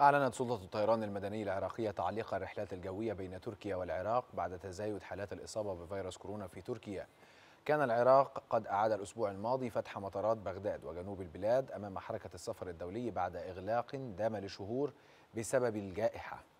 أعلنت سلطة الطيران المدني العراقية تعليق الرحلات الجوية بين تركيا والعراق بعد تزايد حالات الإصابة بفيروس كورونا في تركيا كان العراق قد أعاد الأسبوع الماضي فتح مطارات بغداد وجنوب البلاد أمام حركة السفر الدولي بعد إغلاق دام لشهور بسبب الجائحة